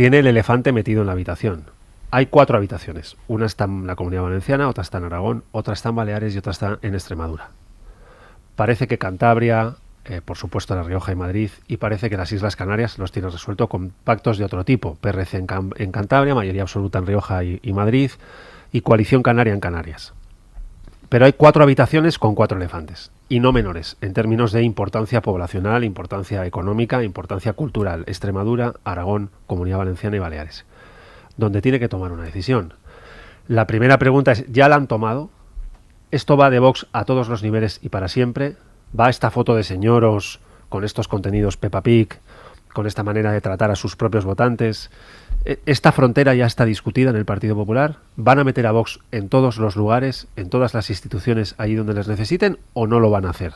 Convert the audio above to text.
tiene el elefante metido en la habitación. Hay cuatro habitaciones. Una está en la Comunidad Valenciana, otra está en Aragón, otra está en Baleares y otra está en Extremadura. Parece que Cantabria, eh, por supuesto La Rioja y Madrid, y parece que las Islas Canarias los tiene resuelto con pactos de otro tipo. PRC en, Cantabria, mayoría absoluta en Rioja y Madrid, y coalición canaria en Canarias. Pero hay cuatro habitaciones con cuatro elefantes, y no menores, en términos de importancia poblacional, importancia económica, importancia cultural. Extremadura, Aragón, Comunidad Valenciana y Baleares, donde tiene que tomar una decisión. La primera pregunta es, ¿ya la han tomado? ¿Esto va de Vox a todos los niveles y para siempre? ¿Va esta foto de señoros con estos contenidos Peppa Pig, con esta manera de tratar a sus propios votantes? Eh, esta frontera ya está discutida en el Partido Popular. ¿Van a meter a Vox en todos los lugares, en todas las instituciones, allí donde les necesiten, o no lo van a hacer?